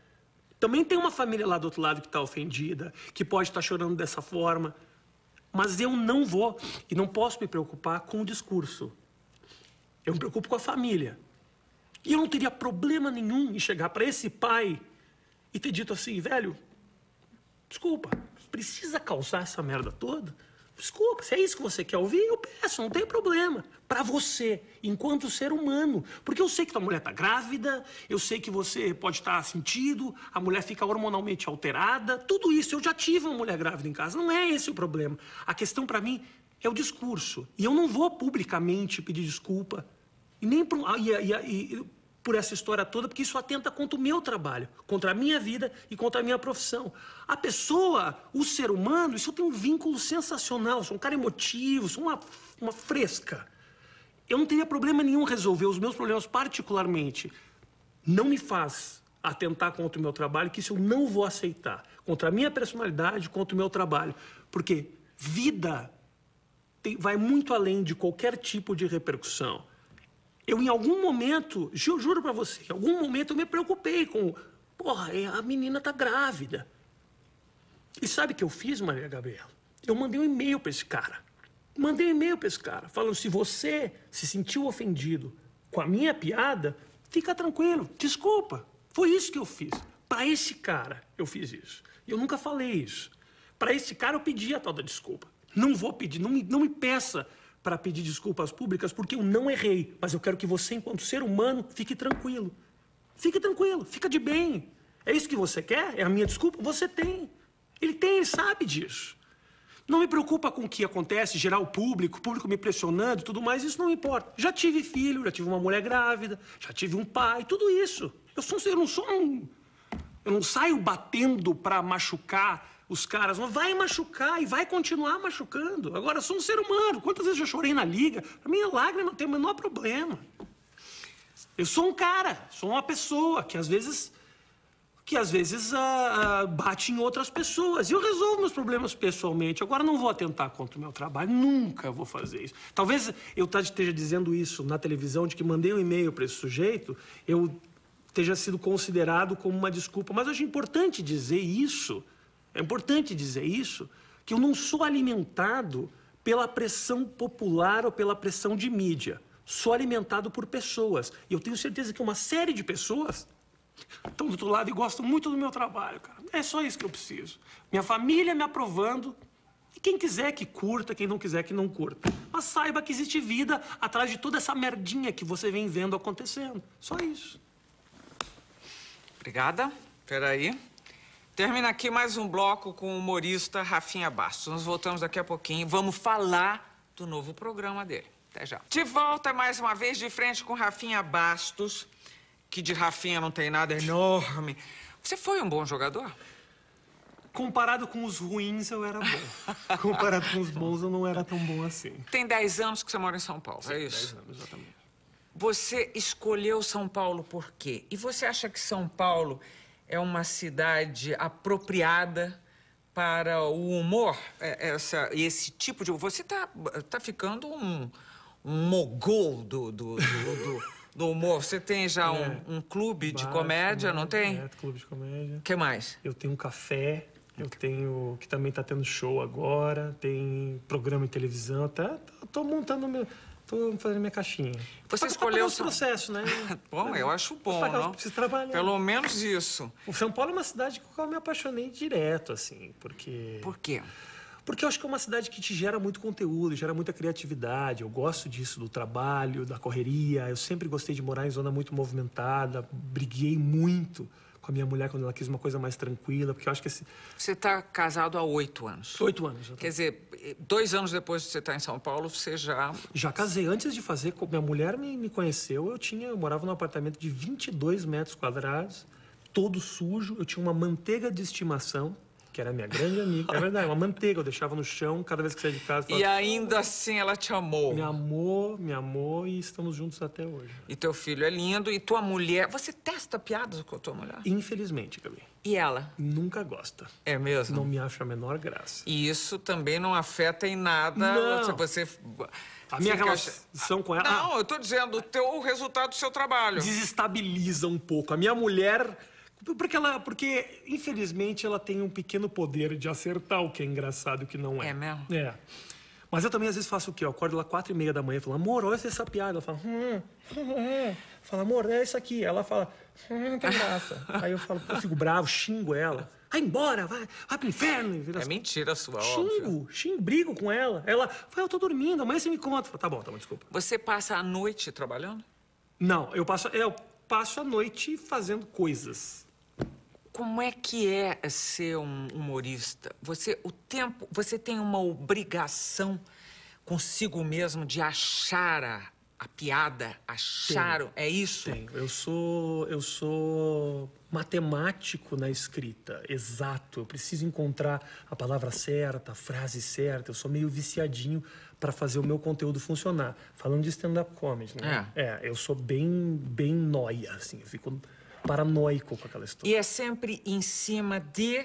Também tem uma família lá do outro lado que está ofendida, que pode estar tá chorando dessa forma. Mas eu não vou e não posso me preocupar com o discurso. Eu me preocupo com a família. E eu não teria problema nenhum em chegar para esse pai e ter dito assim, velho, desculpa, precisa causar essa merda toda? Desculpa, se é isso que você quer ouvir, eu peço, não tem problema. Para você, enquanto ser humano. Porque eu sei que tua mulher tá grávida, eu sei que você pode estar tá sentido, a mulher fica hormonalmente alterada, tudo isso. Eu já tive uma mulher grávida em casa, não é esse o problema. A questão para mim é o discurso. E eu não vou publicamente pedir desculpa. E nem pra, e, e, e, por essa história toda, porque isso atenta contra o meu trabalho, contra a minha vida e contra a minha profissão. A pessoa, o ser humano, isso tem um vínculo sensacional. Sou um cara emotivo, sou uma, uma fresca. Eu não teria problema nenhum resolver os meus problemas particularmente. Não me faz atentar contra o meu trabalho, que isso eu não vou aceitar. Contra a minha personalidade, contra o meu trabalho. Porque vida tem, vai muito além de qualquer tipo de repercussão. Eu, em algum momento, eu juro para você, em algum momento eu me preocupei com. Porra, é, a menina tá grávida. E sabe o que eu fiz, Maria Gabriela? Eu mandei um e-mail para esse cara. Mandei um e-mail para esse cara, falando: se você se sentiu ofendido com a minha piada, fica tranquilo, desculpa. Foi isso que eu fiz. Para esse cara, eu fiz isso. Eu nunca falei isso. Para esse cara, eu pedi a tal da desculpa. Não vou pedir, não me, não me peça para pedir desculpas públicas porque eu não errei, mas eu quero que você, enquanto ser humano, fique tranquilo. Fique tranquilo, fica de bem. É isso que você quer? É a minha desculpa? Você tem. Ele tem, ele sabe disso. Não me preocupa com o que acontece, gerar o público, o público me pressionando tudo mais, isso não importa. Já tive filho, já tive uma mulher grávida, já tive um pai, tudo isso. Eu, sou, eu não sou um. Eu não saio batendo para machucar os caras, vai machucar e vai continuar machucando. Agora, sou um ser humano. Quantas vezes eu chorei na liga? A minha lágrima não tem o menor problema. Eu sou um cara, sou uma pessoa que às vezes que às vezes ah, ah, bate em outras pessoas. E eu resolvo meus problemas pessoalmente. Agora não vou atentar contra o meu trabalho, nunca vou fazer isso. Talvez eu esteja dizendo isso na televisão, de que mandei um e-mail para esse sujeito, eu esteja sido considerado como uma desculpa. Mas eu acho importante dizer isso é importante dizer isso, que eu não sou alimentado pela pressão popular ou pela pressão de mídia. Sou alimentado por pessoas. E eu tenho certeza que uma série de pessoas estão do outro lado e gostam muito do meu trabalho, cara. É só isso que eu preciso. Minha família me aprovando. E quem quiser que curta, quem não quiser que não curta. Mas saiba que existe vida atrás de toda essa merdinha que você vem vendo acontecendo. Só isso. Obrigada. Peraí. Termina aqui mais um bloco com o humorista Rafinha Bastos. Nós voltamos daqui a pouquinho. Vamos falar do novo programa dele. Até já. De volta mais uma vez de frente com Rafinha Bastos, que de Rafinha não tem nada enorme. Você foi um bom jogador? Comparado com os ruins, eu era bom. Comparado com os bons, eu não era tão bom assim. Tem 10 anos que você mora em São Paulo, Sim, é isso? 10 anos, exatamente. Você escolheu São Paulo por quê? E você acha que São Paulo é uma cidade apropriada para o humor, é, essa, esse tipo de... Você tá, tá ficando um, um mogol do, do, do, do, do humor. Você tem já é. um, um, clube de comédia, não né? tem? É, clube de comédia. O que mais? Eu tenho um café, eu tenho... que também tá tendo show agora, tem programa em televisão, tá? tá tô montando meu... Tô fazendo minha caixinha. Você pra, o Pra processo, né? bom, eu acho bom, não? Preciso trabalhar. Pelo menos isso. O São Paulo é uma cidade com a qual eu me apaixonei direto, assim, porque... Por quê? Porque eu acho que é uma cidade que te gera muito conteúdo, gera muita criatividade. Eu gosto disso, do trabalho, da correria. Eu sempre gostei de morar em zona muito movimentada, briguei muito com a minha mulher quando ela quis uma coisa mais tranquila, porque eu acho que esse... Você está casado há oito anos. Oito anos. Tá. Quer dizer, dois anos depois de você estar tá em São Paulo, você já... Já casei. Antes de fazer, minha mulher me, me conheceu, eu tinha, eu morava num apartamento de 22 metros quadrados, todo sujo, eu tinha uma manteiga de estimação, que era minha grande amiga. É verdade, uma manteiga, eu deixava no chão cada vez que saía de casa. Falava, e ainda assim ela te amou. Me amou, me amou e estamos juntos até hoje. E teu filho é lindo e tua mulher. Você testa piadas com a tua mulher? Infelizmente, Gabi. E ela? Nunca gosta. É mesmo? Não me acha a menor graça. E isso também não afeta em nada não. você. A minha relação com ela. Não, eu tô dizendo o teu o resultado do seu trabalho. Desestabiliza um pouco. A minha mulher porque ela, porque infelizmente ela tem um pequeno poder de acertar o que é engraçado e o que não é. É mesmo? É. Mas eu também às vezes faço o quê? Eu acordo lá quatro e meia da manhã e falo, amor, olha essa piada. Ela fala, hum, hum, hum. Fala, amor, é isso aqui. Ela fala, hum, que graça. Aí eu falo, eu fico bravo, xingo ela. Vai embora, vai, vai pro inferno. É mentira sua, Xingo, óbvio. xingo, brigo com ela. Ela fala, eu tô dormindo, amanhã você me conta. Falo, tá bom, tá bom, desculpa. Você passa a noite trabalhando? Não, eu passo, eu passo a noite fazendo coisas como é que é ser um humorista? Você o tempo, você tem uma obrigação consigo mesmo de achar a, a piada, achar, tenho, é isso? Tenho. Eu sou eu sou matemático na escrita, exato. Eu preciso encontrar a palavra certa, a frase certa. Eu sou meio viciadinho para fazer o meu conteúdo funcionar. Falando de stand-up comedy, né? É. é, eu sou bem bem noia assim. Eu fico paranoico com aquela história. E é sempre em cima de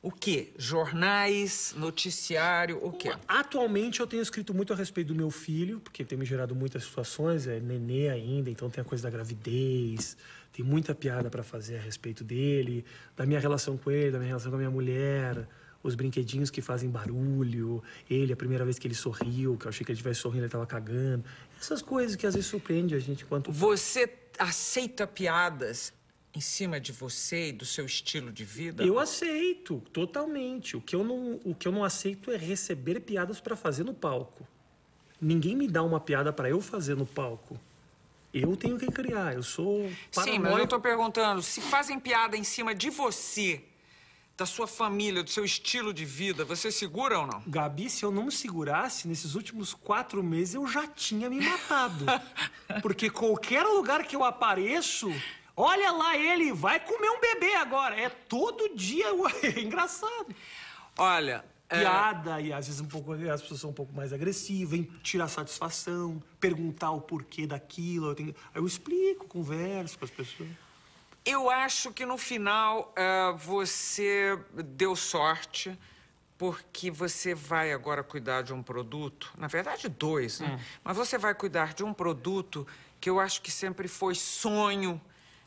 o quê? Jornais, noticiário, o quê? Atualmente eu tenho escrito muito a respeito do meu filho, porque tem me gerado muitas situações, é nenê ainda, então tem a coisa da gravidez, tem muita piada para fazer a respeito dele, da minha relação com ele, da minha relação com a minha mulher, os brinquedinhos que fazem barulho, ele, a primeira vez que ele sorriu, que eu achei que ele tivesse sorrindo, ele estava cagando. Essas coisas que às vezes surpreendem a gente enquanto... Você aceita piadas em cima de você e do seu estilo de vida? Eu aceito, totalmente. O que eu não, o que eu não aceito é receber piadas para fazer no palco. Ninguém me dá uma piada para eu fazer no palco. Eu tenho que criar, eu sou paranoico. Sim, mas eu tô perguntando, se fazem piada em cima de você, da sua família, do seu estilo de vida, você segura ou não? Gabi, se eu não me segurasse, nesses últimos quatro meses eu já tinha me matado. Porque qualquer lugar que eu apareço, Olha lá ele, vai comer um bebê agora. É todo dia, é engraçado. Olha... É Piada, é... e às vezes um pouco, as pessoas são um pouco mais agressivas, em tirar satisfação, perguntar o porquê daquilo. Eu, tenho... eu explico, converso com as pessoas. Eu acho que no final uh, você deu sorte porque você vai agora cuidar de um produto, na verdade dois, né? Hum. Mas você vai cuidar de um produto que eu acho que sempre foi sonho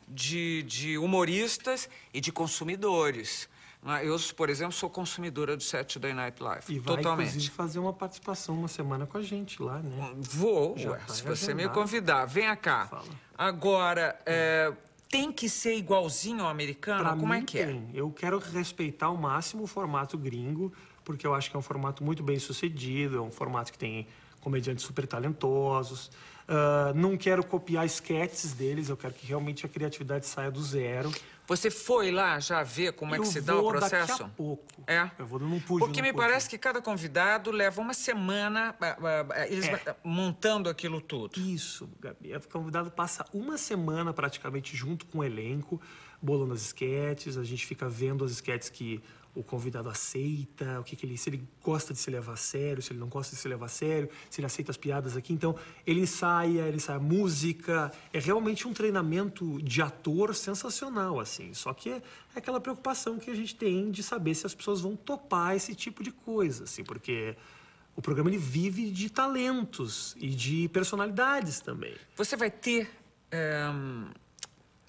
de, de humoristas e de consumidores. Né? Eu, por exemplo, sou consumidora do Day Night Live. E vai, totalmente. inclusive, fazer uma participação uma semana com a gente lá, né? Hum, vou, ué, tá se você me convidar. Venha cá. Fala. Agora, hum. É, tem que ser igualzinho ao americano? Pra Como é mim, é que é? Tem. Eu quero respeitar ao máximo o formato gringo, porque eu acho que é um formato muito bem sucedido, é um formato que tem comediantes super talentosos. Uh, não quero copiar esquetes deles, eu quero que realmente a criatividade saia do zero. Você foi lá já ver como eu é que se dá o processo? Daqui a pouco. É. Eu vou, não pude. Porque não me pude. parece que cada convidado leva uma semana ah, ah, eles é. montando aquilo tudo. Isso, Gabi. O convidado passa uma semana praticamente junto com o elenco, bolando as esquetes, a gente fica vendo as esquetes que o convidado aceita, o que, que ele, se ele gosta de se levar a sério, se ele não gosta de se levar a sério, se ele aceita as piadas aqui. Então, ele ensaia, ele ensaia música. É realmente um treinamento de ator sensacional, assim. Só que é, aquela preocupação que a gente tem de saber se as pessoas vão topar esse tipo de coisa, assim, porque o programa ele vive de talentos e de personalidades também. Você vai ter. Um, eh,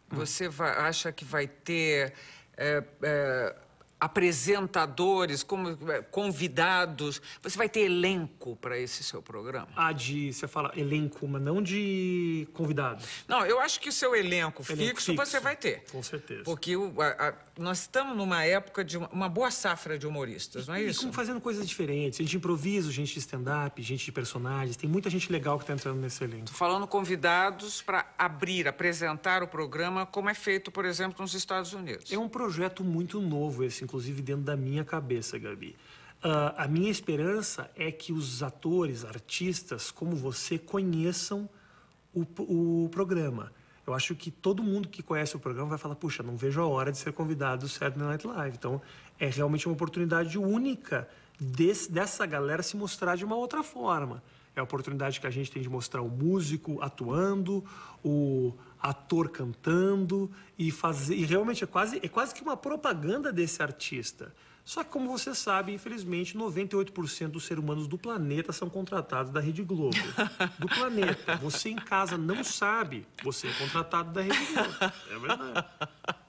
você vai, acha que vai ter. É, é, apresentadores, como eh, convidados. Você vai ter elenco para esse seu programa? Ah, de você fala elenco, mas não de convidados. Não, eu acho que o seu elenco, elenco fixo, fixo, você vai ter. Com certeza. Porque o, a, a, nós estamos numa época de uma, uma, boa safra de humoristas, não é e, isso? E como fazendo coisas diferentes, gente improvisa gente de stand-up, gente de personagens, tem muita gente legal que está entrando nesse elenco. Tô falando convidados para abrir, apresentar o programa como é feito, por exemplo, nos Estados Unidos. É um projeto muito novo esse inclusive dentro da minha cabeça, Gabi. Uh, a minha esperança é que os atores, artistas como você conheçam o, o programa. Eu acho que todo mundo que conhece o programa vai falar: puxa, não vejo a hora de ser convidado do Saturday Night Live. Então, é realmente uma oportunidade única desse, dessa galera se mostrar de uma outra forma. É a oportunidade que a gente tem de mostrar o músico atuando, o ator cantando e fazer e realmente é quase é quase que uma propaganda desse artista. Só que como você sabe, infelizmente, 98% dos seres humanos do planeta são contratados da Rede Globo. Do planeta. Você em casa não sabe, você é contratado da Rede Globo. É verdade.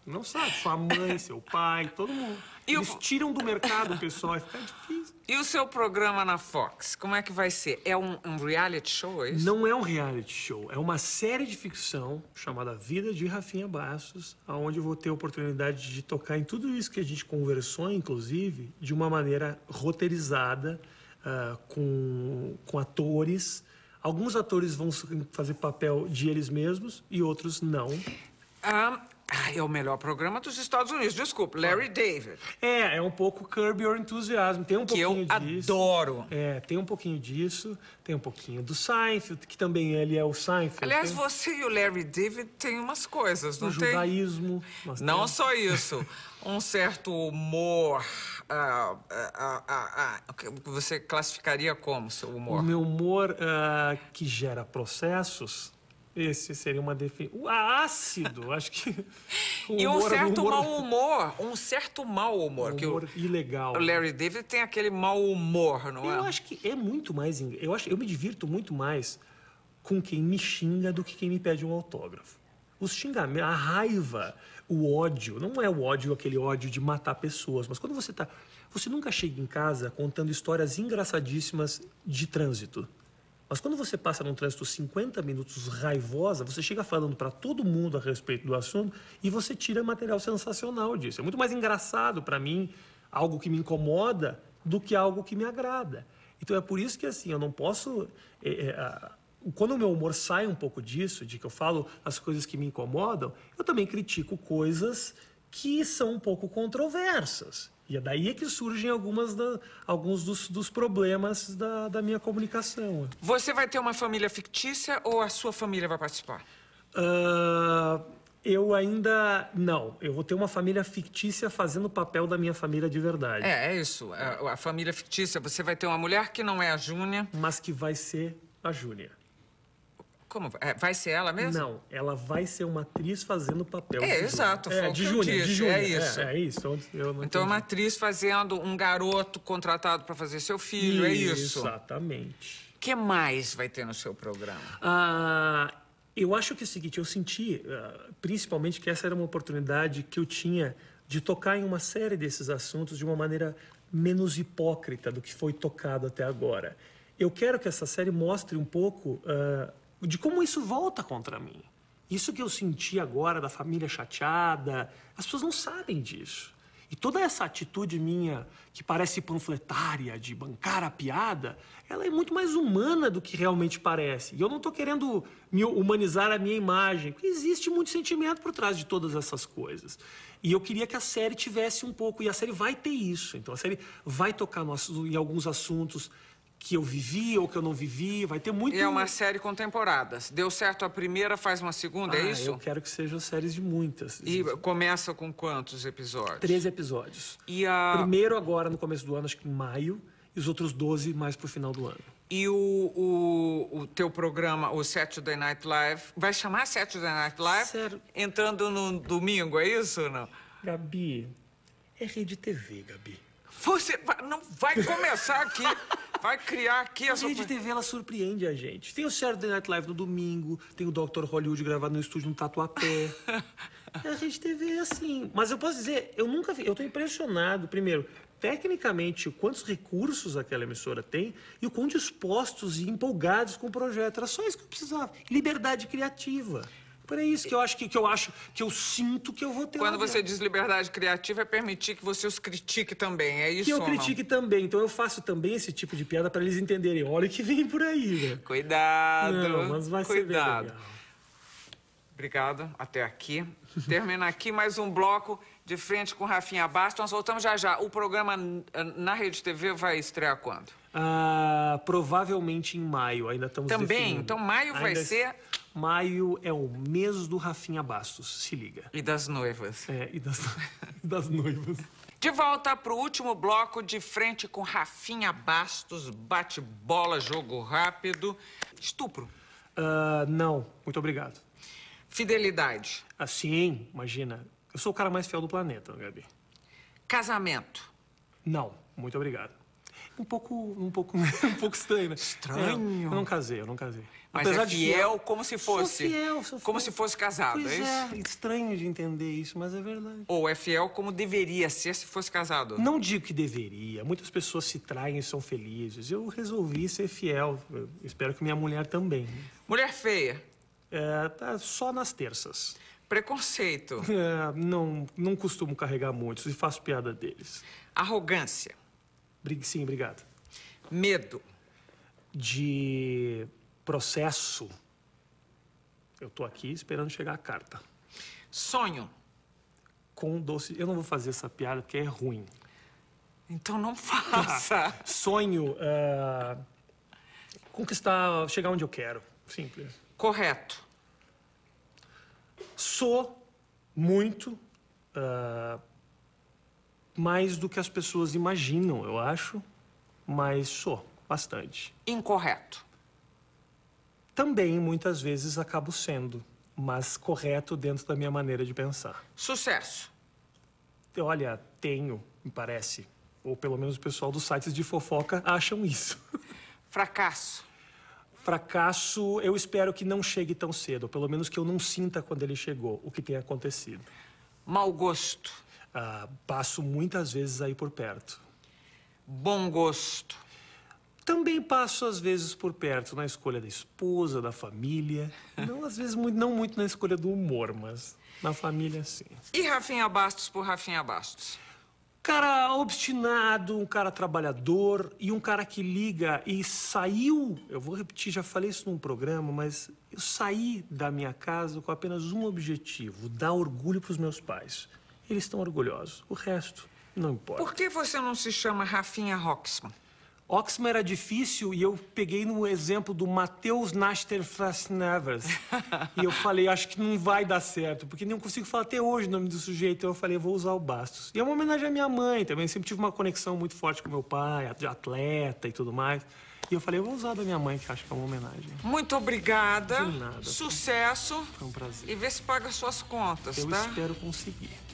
Não sabe, sua mãe, seu pai, todo mundo. E Eles o... tiram do mercado, o pessoal, fica difícil. E o seu programa na Fox, como é que vai ser? É um, um reality show, é isso? Não é um reality show, é uma série de ficção chamada Vida de Rafinha Bastos, aonde vou ter a oportunidade de tocar em tudo isso que a gente conversou, inclusive, de uma maneira roteirizada, uh, com, com atores. Alguns atores vão fazer papel de eles mesmos e outros não. Ah, ah, é o melhor programa dos Estados Unidos. Desculpa, Larry ah. David. É, é um pouco Curb Your Enthusiasm. Tem um que pouquinho eu adoro. É, tem um pouquinho disso, tem um pouquinho do Seinfeld, que também ele é o Seinfeld. Aliás, tem... Né? você e o Larry David têm umas coisas, não o tem? judaísmo. Não só isso. Um certo humor ah, ah, ah, ah você classificaria como seu humor? O meu humor que gera processos esse seria uma definição. Uh, ácido, acho que. Humor, e um certo humor... mau humor, um certo mau humor. Um humor que o, ilegal. O né? Larry David tem aquele mau humor, não eu é? Eu acho que é muito mais. Eu, acho, eu me divirto muito mais com quem me xinga do que quem me pede um autógrafo. Os xingamentos, a raiva, o ódio, não é o ódio aquele ódio de matar pessoas, mas quando você tá. Você nunca chega em casa contando histórias engraçadíssimas de trânsito. Mas quando você passa num trânsito 50 minutos raivosa, você chega falando para todo mundo a respeito do assunto e você tira material sensacional disso. É muito mais engraçado para mim algo que me incomoda do que algo que me agrada. Então é por isso que assim, eu não posso. É, é, quando o meu humor sai um pouco disso, de que eu falo as coisas que me incomodam, eu também critico coisas que são um pouco controversas. E é daí que surgem algumas da, alguns dos, dos problemas da, da, minha comunicação. Você vai ter uma família fictícia ou a sua família vai participar? Uh, eu ainda não. Eu vou ter uma família fictícia fazendo o papel da minha família de verdade. É, é isso. A, a família fictícia. Você vai ter uma mulher que não é a Júnia. Mas que vai ser a Júlia. Como? É, vai ser ela mesmo? Não, ela vai ser uma atriz fazendo papel. É, exato. É, de Júnior, é, de Júnior. É isso. É, é isso. então é uma atriz fazendo um garoto contratado para fazer seu filho, isso, é isso. Exatamente. O que mais vai ter no seu programa? Ah, eu acho que é o seguinte, eu senti, ah, principalmente, que essa era uma oportunidade que eu tinha de tocar em uma série desses assuntos de uma maneira menos hipócrita do que foi tocado até agora. Eu quero que essa série mostre um pouco uh, de como isso volta contra mim. Isso que eu senti agora da família chateada, as pessoas não sabem disso. E toda essa atitude minha, que parece panfletária, de bancar a piada, ela é muito mais humana do que realmente parece. E eu não estou querendo humanizar a minha imagem, porque existe muito sentimento por trás de todas essas coisas. E eu queria que a série tivesse um pouco, e a série vai ter isso. Então a série vai tocar no, em alguns assuntos que eu vivi ou que eu não vivi. Vai ter muito. é uma série com temporadas. Deu certo a primeira, faz uma segunda, é ah, é isso? Eu quero que sejam séries de muitas. E começa com quantos episódios? Três episódios. E a... Primeiro agora no começo do ano, acho que em maio, e os outros doze mais pro final do ano. E o, o, o, teu programa, o Saturday Night Live, vai chamar Saturday Night Live? Sério? Entrando no domingo, é isso ou não? Gabi, é rede TV, Gabi. Você vai, não vai começar aqui. Vai criar aqui a essa. A TV ela surpreende a gente. Tem o Saturday Night Live no domingo, tem o Dr. Hollywood gravado no estúdio no Tatuapé. É, a Rede TV é assim. Mas eu posso dizer, eu nunca vi. Eu tô impressionado, primeiro, tecnicamente, quantos recursos aquela emissora tem e o quão dispostos e empolgados com o projeto. Era só isso que eu precisava. Liberdade criativa. Por isso que eu acho que, que eu acho que eu sinto que eu vou ter. Quando você diz liberdade criativa é permitir que você os critique também, é isso? Que eu critique não? também. Então eu faço também esse tipo de piada para eles entenderem. Olha o que vem por aí. Né? Cuidado. Não, mas vai cuidado. ser legal. Obrigado. Até aqui. Termina aqui mais um bloco de frente com Rafinha Bastos. Nós voltamos já já. O programa eh, na Rede TV vai estrear quando? Ah, provavelmente em maio. Ainda estamos Também. Definindo. Então maio Ainda... vai ser Maio é o mês do Rafinha Bastos, se liga. E das noivas. É, e das, das noivas. De volta pro último bloco, de frente com Rafinha Bastos, bate-bola, jogo rápido. Estupro. Uh, não, muito obrigado. Fidelidade. Assim, imagina. Eu sou o cara mais fiel do planeta, Gabi. Casamento. Não, muito obrigado um pouco, um pouco, um pouco estranho, né? Estranho. eu não casei, eu não casei. Mas Apesar é fiel, de fiel, como se fosse. Sou fiel, sou fiel. Como se fosse casado, pois é isso? É, estranho de entender isso, mas é verdade. Ou é fiel como deveria ser se fosse casado. Não digo que deveria. Muitas pessoas se traem e são felizes. Eu resolvi ser fiel. Eu espero que minha mulher também. Né? Mulher feia. É, tá só nas terças. Preconceito. É, não, não costumo carregar muitos e faço piada deles. Arrogância. Sim, obrigado. Medo. De processo. Eu tô aqui esperando chegar a carta. Sonho. Com doce. Eu não vou fazer essa piada porque é ruim. Então não faça. Sonho. Uh, conquistar. chegar onde eu quero. Simples. Correto. Sou muito. Uh, mais do que as pessoas imaginam, eu acho, mas sou bastante. Incorreto. Também muitas vezes acabo sendo, mas correto dentro da minha maneira de pensar. Sucesso. Olha, tenho, me parece. Ou pelo menos o pessoal dos sites de fofoca acham isso. Fracasso. Fracasso, eu espero que não chegue tão cedo, pelo menos que eu não sinta quando ele chegou o que tem acontecido. Mau gosto. Ah, passo muitas vezes aí por perto. Bom gosto. Também passo às vezes por perto na escolha da esposa, da família. Não, às vezes, muito, não muito na escolha do humor, mas na família, sim. E Rafinha Bastos por Rafinha Bastos? cara obstinado, um cara trabalhador e um cara que liga e saiu. Eu vou repetir, já falei isso num programa, mas eu saí da minha casa com apenas um objetivo: dar orgulho para os meus pais. Eles estão orgulhosos. O resto não importa. Por que você não se chama Rafinha Roxman? Oxman era difícil e eu peguei no exemplo do Matheus Naster Frasnevers. e eu falei, acho que não vai dar certo, porque nem consigo falar até hoje o nome do sujeito. Então eu falei, vou usar o Bastos. E é uma homenagem à minha mãe também. Sempre tive uma conexão muito forte com meu pai, atleta e tudo mais. E eu falei, eu vou usar da minha mãe, que acho que é uma homenagem. Muito obrigada. De nada. Sucesso. Foi um prazer. E vê se paga suas contas, eu tá? Eu espero conseguir.